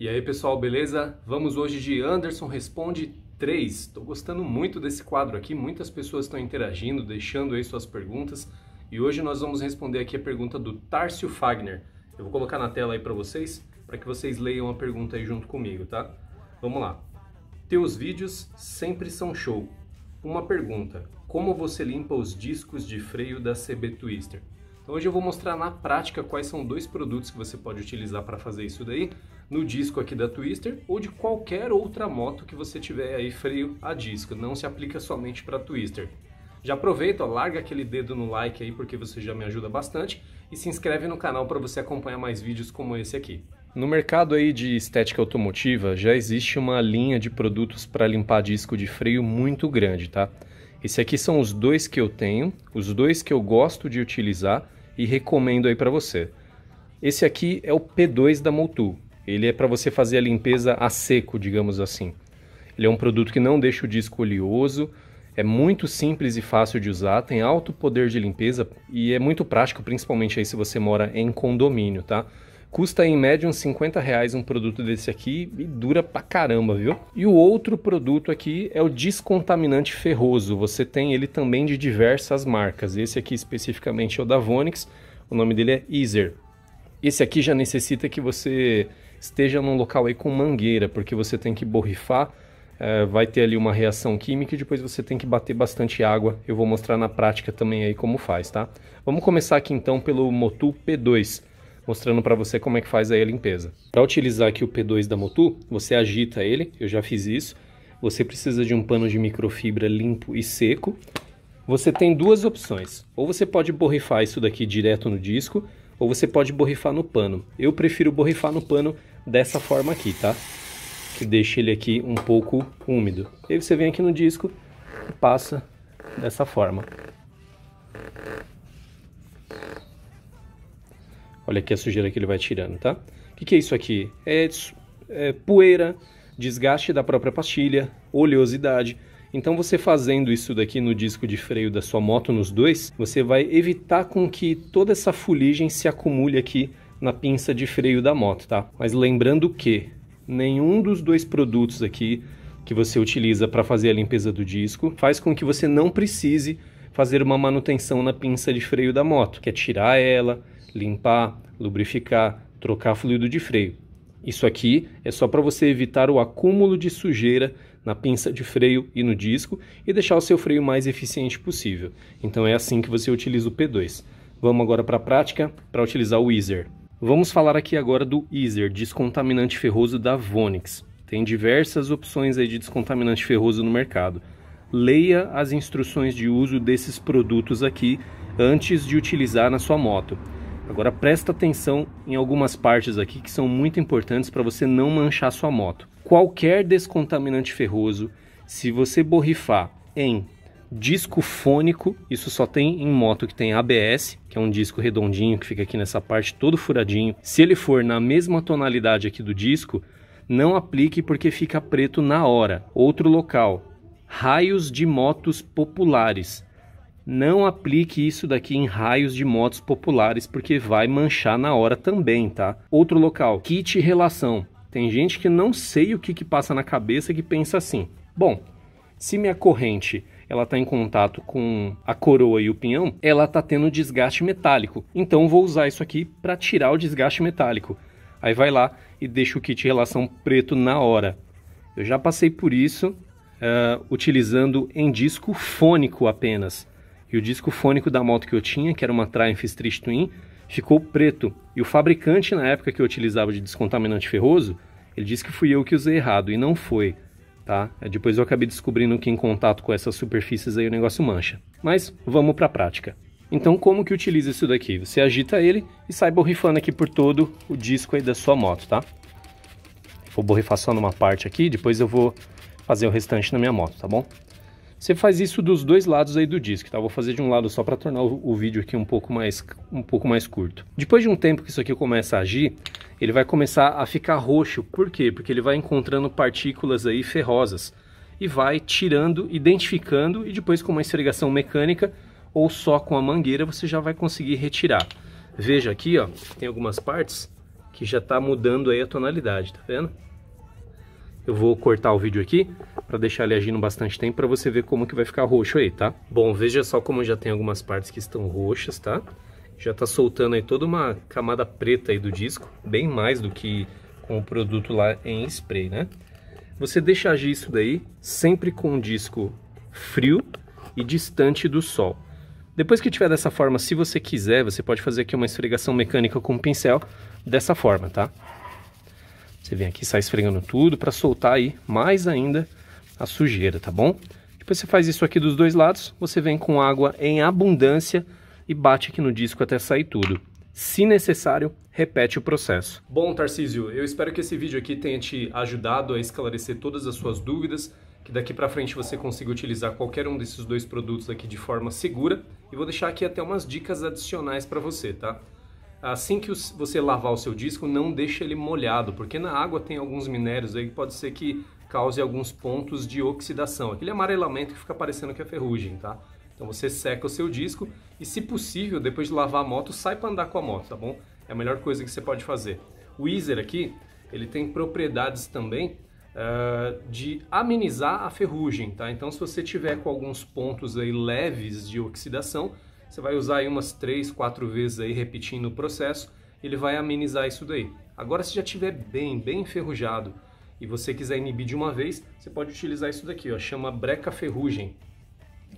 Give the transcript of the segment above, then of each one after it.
E aí pessoal, beleza? Vamos hoje de Anderson Responde 3. Estou gostando muito desse quadro aqui, muitas pessoas estão interagindo, deixando aí suas perguntas. E hoje nós vamos responder aqui a pergunta do Tárcio Fagner. Eu vou colocar na tela aí para vocês, para que vocês leiam a pergunta aí junto comigo, tá? Vamos lá. Teus vídeos sempre são show. Uma pergunta: como você limpa os discos de freio da CB Twister? hoje eu vou mostrar na prática quais são dois produtos que você pode utilizar para fazer isso daí no disco aqui da Twister ou de qualquer outra moto que você tiver aí freio a disco, não se aplica somente para Twister. Já aproveita, ó, larga aquele dedo no like aí porque você já me ajuda bastante e se inscreve no canal para você acompanhar mais vídeos como esse aqui. No mercado aí de estética automotiva já existe uma linha de produtos para limpar disco de freio muito grande, tá? Esse aqui são os dois que eu tenho, os dois que eu gosto de utilizar e recomendo aí para você. Esse aqui é o P2 da Motul. Ele é para você fazer a limpeza a seco, digamos assim. Ele é um produto que não deixa o disco oleoso, é muito simples e fácil de usar, tem alto poder de limpeza e é muito prático, principalmente aí se você mora em condomínio, tá? Custa em média uns 50 reais um produto desse aqui e dura pra caramba, viu? E o outro produto aqui é o descontaminante ferroso. Você tem ele também de diversas marcas. Esse aqui especificamente é o da Vonix. O nome dele é Easer. Esse aqui já necessita que você esteja num local aí com mangueira, porque você tem que borrifar, é, vai ter ali uma reação química e depois você tem que bater bastante água. Eu vou mostrar na prática também aí como faz, tá? Vamos começar aqui então pelo Motul P2 mostrando para você como é que faz aí a limpeza. Para utilizar aqui o P2 da Motu, você agita ele, eu já fiz isso. Você precisa de um pano de microfibra limpo e seco. Você tem duas opções, ou você pode borrifar isso daqui direto no disco, ou você pode borrifar no pano. Eu prefiro borrifar no pano dessa forma aqui, tá? Que deixa ele aqui um pouco úmido. E aí você vem aqui no disco e passa dessa forma. Olha aqui a sujeira que ele vai tirando, tá? O que, que é isso aqui? É, é poeira, desgaste da própria pastilha, oleosidade. Então você fazendo isso daqui no disco de freio da sua moto, nos dois, você vai evitar com que toda essa fuligem se acumule aqui na pinça de freio da moto, tá? Mas lembrando que nenhum dos dois produtos aqui que você utiliza para fazer a limpeza do disco faz com que você não precise fazer uma manutenção na pinça de freio da moto, que é tirar ela, limpar, lubrificar, trocar fluido de freio. Isso aqui é só para você evitar o acúmulo de sujeira na pinça de freio e no disco e deixar o seu freio mais eficiente possível. Então é assim que você utiliza o P2. Vamos agora para a prática para utilizar o Easer. Vamos falar aqui agora do Easer, descontaminante ferroso da Vonix. Tem diversas opções aí de descontaminante ferroso no mercado leia as instruções de uso desses produtos aqui antes de utilizar na sua moto. Agora presta atenção em algumas partes aqui que são muito importantes para você não manchar sua moto. Qualquer descontaminante ferroso, se você borrifar em disco fônico, isso só tem em moto que tem ABS, que é um disco redondinho que fica aqui nessa parte todo furadinho. Se ele for na mesma tonalidade aqui do disco, não aplique porque fica preto na hora. Outro local, raios de motos populares. Não aplique isso daqui em raios de motos populares, porque vai manchar na hora também, tá? Outro local, kit relação. Tem gente que não sei o que, que passa na cabeça que pensa assim. Bom, se minha corrente ela está em contato com a coroa e o pinhão, ela está tendo desgaste metálico. Então vou usar isso aqui para tirar o desgaste metálico. Aí vai lá e deixa o kit relação preto na hora. Eu já passei por isso, uh, utilizando em disco fônico apenas. E o disco fônico da moto que eu tinha, que era uma Triumph Street Twin, ficou preto. E o fabricante, na época que eu utilizava de descontaminante ferroso, ele disse que fui eu que usei errado, e não foi. Tá? Eh, depois eu acabei descobrindo que em contato com essas superfícies aí o negócio mancha. Mas vamos para a prática. Então como que utiliza isso daqui? Você agita ele e sai borrifando aqui por todo o disco aí da sua moto, tá? Vou borrifar só numa parte aqui, depois eu vou fazer o restante na minha moto, tá bom? Você faz isso dos dois lados aí do disco, tá? vou fazer de um lado só para tornar o, o, vídeo aqui um pouco, mais, um pouco mais curto. Depois de um tempo que isso aqui começa a agir, ele vai começar a ficar roxo. Por quê? Porque ele vai encontrando partículas aí ferrosas e vai tirando, identificando e depois com uma esfregação mecânica ou só com a mangueira você já vai conseguir retirar. Veja aqui, ó, tem algumas partes que já está mudando aí a tonalidade, tá vendo? Eu vou cortar o vídeo aqui para deixar ele agindo bastante tempo para você ver como que vai ficar roxo aí, tá? Bom, veja só como já tem algumas partes que estão roxas, tá? Já tá soltando aí toda uma camada preta aí do disco, bem mais do que com o produto lá em spray, né? Você deixa agir isso daí sempre com o disco frio e distante do sol. Depois que tiver dessa forma, se você quiser, você pode fazer aqui uma esfregação mecânica com um pincel dessa forma, tá? Você vem aqui, sai esfregando tudo para soltar aí mais ainda a sujeira, tá bom? Depois você faz isso aqui dos dois lados, você vem com água em abundância e bate aqui no disco até sair tudo. Se necessário, repete o processo. Bom, Tarcísio, eu espero que esse vídeo aqui tenha te ajudado a esclarecer todas as suas dúvidas, que daqui para frente você consiga utilizar qualquer um desses dois produtos aqui de forma segura e vou deixar aqui até umas dicas adicionais para você, tá? assim que você lavar o seu disco, não deixe ele molhado, porque na água tem alguns minérios aí que pode ser que cause alguns pontos de oxidação, aquele amarelamento que fica parecendo que é ferrugem, tá? Então você seca o seu disco e, se possível, depois de lavar a moto, sai para andar com a moto, tá bom? É a melhor coisa que você pode fazer. O Easer aqui, ele tem propriedades também uh, de amenizar a ferrugem, tá? Então se você tiver com alguns pontos aí leves de oxidação, você vai usar aí umas 3, 4 vezes aí repetindo o processo, ele vai amenizar isso daí. Agora se já tiver bem, bem enferrujado e você quiser inibir de uma vez, você pode utilizar isso daqui, ó, chama breca ferrugem.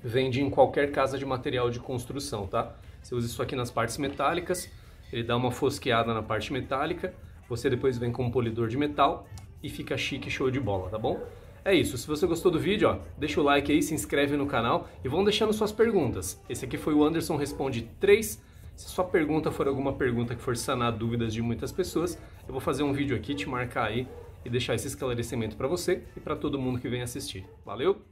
Vende em qualquer casa de material de construção, tá? Você usa isso aqui nas partes metálicas, ele dá uma fosqueada na parte metálica, você depois vem com um polidor de metal e fica chique, show de bola, tá bom? É isso, se você gostou do vídeo, ó, deixa o like aí, se inscreve no canal e vão deixando suas perguntas. Esse aqui foi o Anderson Responde 3. Se sua pergunta for alguma pergunta que for sanar dúvidas de muitas pessoas, eu vou fazer um vídeo aqui, te marcar aí e deixar esse esclarecimento para você e para todo mundo que vem assistir. Valeu!